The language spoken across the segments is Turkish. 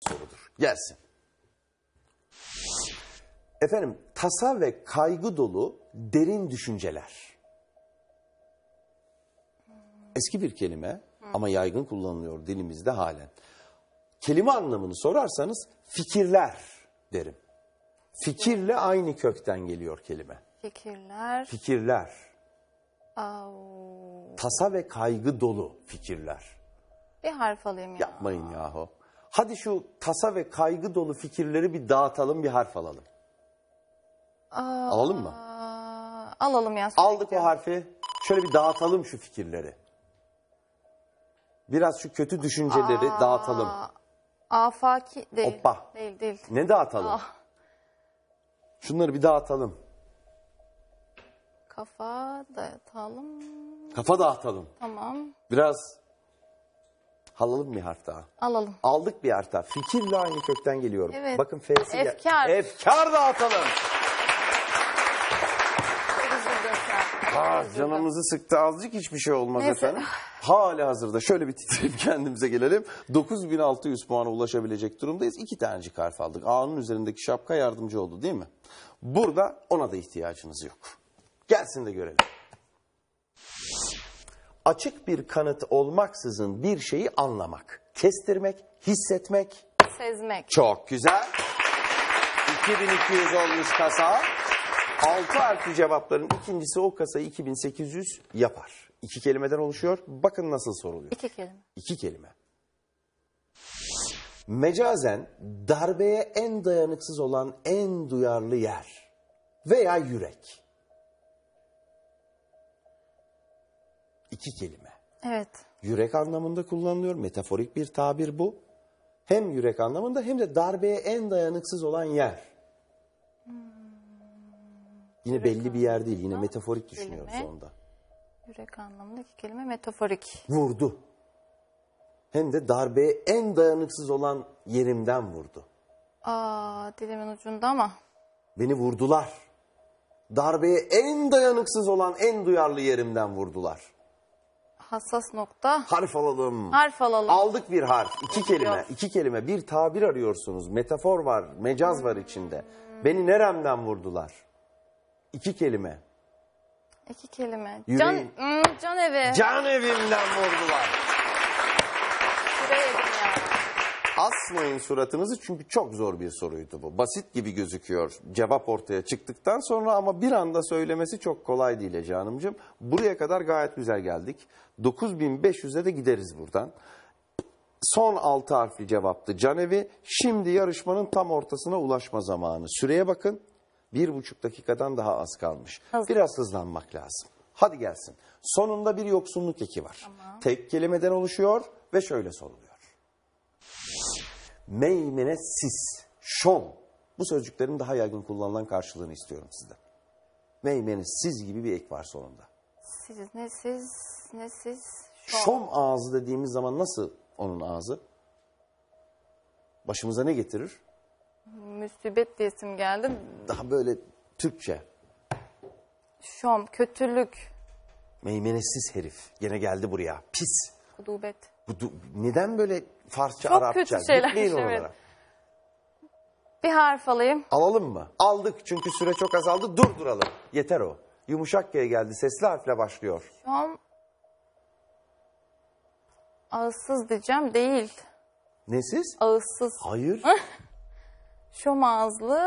sorudur. Gelsin. Efendim tasa ve kaygı dolu derin düşünceler. Eski bir kelime ama yaygın kullanılıyor dilimizde halen. Kelime anlamını sorarsanız fikirler derim. Fikirle aynı kökten geliyor kelime. Fikirler. Fikirler. Aa. Tasa ve kaygı dolu fikirler. Bir harf alayım ya. Yapmayın yahu. Hadi şu tasa ve kaygı dolu fikirleri bir dağıtalım, bir harf alalım. Aa, alalım mı? Alalım ya. Aldık o harfi. Şöyle bir dağıtalım şu fikirleri. Biraz şu kötü düşünceleri Aa, dağıtalım. Afaki değil. Hoppa. Değil değil. Ne dağıtalım? Ah. Şunları bir dağıtalım. Kafa dağıtalım. Kafa dağıtalım. Tamam. Biraz Alalım bir harf daha. Alalım. Aldık bir harf daha. Fikirle aynı kökten geliyorum. Evet. Bakın F'si. Efkar. Efkar da Ah, canımızı sıktı azıcık hiçbir şey olmaz Neyse. efendim. Hala hazırda şöyle bir titreyip kendimize gelelim. 9600 puana ulaşabilecek durumdayız. İki tanecik harf aldık. A'nın üzerindeki şapka yardımcı oldu değil mi? Burada ona da ihtiyacınız yok. Gelsin de görelim açık bir kanıt olmaksızın bir şeyi anlamak, kestirmek, hissetmek. Sezmek. Çok güzel. 2200 olmuş kasa. 6 harfli cevapların ikincisi o kasayı 2800 yapar. İki kelimeden oluşuyor. Bakın nasıl soruluyor. İki kelime. İki kelime. Mecazen darbeye en dayanıksız olan en duyarlı yer veya yürek. iki kelime. Evet. Yürek anlamında kullanılıyor. Metaforik bir tabir bu. Hem yürek anlamında hem de darbeye en dayanıksız olan yer. Hmm. Yine yürek belli bir yer değil. Yine metaforik düşünüyoruz kelime. onda. Yürek anlamında iki kelime metaforik. Vurdu. Hem de darbeye en dayanıksız olan yerimden vurdu. Aa, dilimin ucunda ama. Beni vurdular. Darbeye en dayanıksız olan en duyarlı yerimden vurdular hassas nokta. Harf alalım. Harf alalım. Aldık bir harf. iki kelime. iki kelime. Bir tabir arıyorsunuz. Metafor var. Mecaz var içinde. Beni neremden vurdular? İki kelime. İki kelime. Yüreğim. Can, hmm, can evi. Can evimden vurdular asmayın suratınızı çünkü çok zor bir soruydu bu. Basit gibi gözüküyor cevap ortaya çıktıktan sonra ama bir anda söylemesi çok kolay değil Ece Hanımcığım. Buraya kadar gayet güzel geldik. 9500'e de gideriz buradan. Son altı harfli cevaptı Canevi. Şimdi yarışmanın tam ortasına ulaşma zamanı. Süreye bakın. Bir buçuk dakikadan daha az kalmış. Hızlı. Biraz hızlanmak lazım. Hadi gelsin. Sonunda bir yoksunluk eki var. Tamam. Tek kelimeden oluşuyor ve şöyle soruluyor meymene sis, şom. Bu sözcüklerin daha yaygın kullanılan karşılığını istiyorum sizden. Meymene siz gibi bir ek var sonunda. Siz, ne siz, ne siz, şom. Şom ağzı dediğimiz zaman nasıl onun ağzı? Başımıza ne getirir? Müsibet diye isim geldi. Daha böyle Türkçe. Şom, kötülük. Meymenesiz herif. Gene geldi buraya. Pis. Kudubet. Bu, neden böyle Farsça, Çok Arapça? kötü şeyler. evet. Bir harf alayım. Alalım mı? Aldık çünkü süre çok azaldı. Dur duralım. Yeter o. Yumuşak G geldi. Sesli harfle başlıyor. Şu an ağızsız diyeceğim değil. Nesiz? Ağızsız. Hayır. Şomazlı.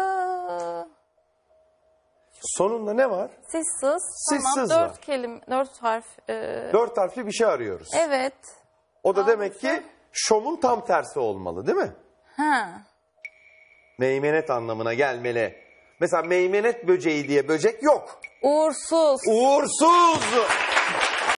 Sonunda ne var? Sızsız. Sızsız tamam, dört var. Kelim, dört harf. E... Dört harfli bir şey arıyoruz. Evet. O da demek ki şomun tam tersi olmalı değil mi? Ha. Meymenet anlamına gelmeli. Mesela meymenet böceği diye böcek yok. Uğursuz. Uğursuz.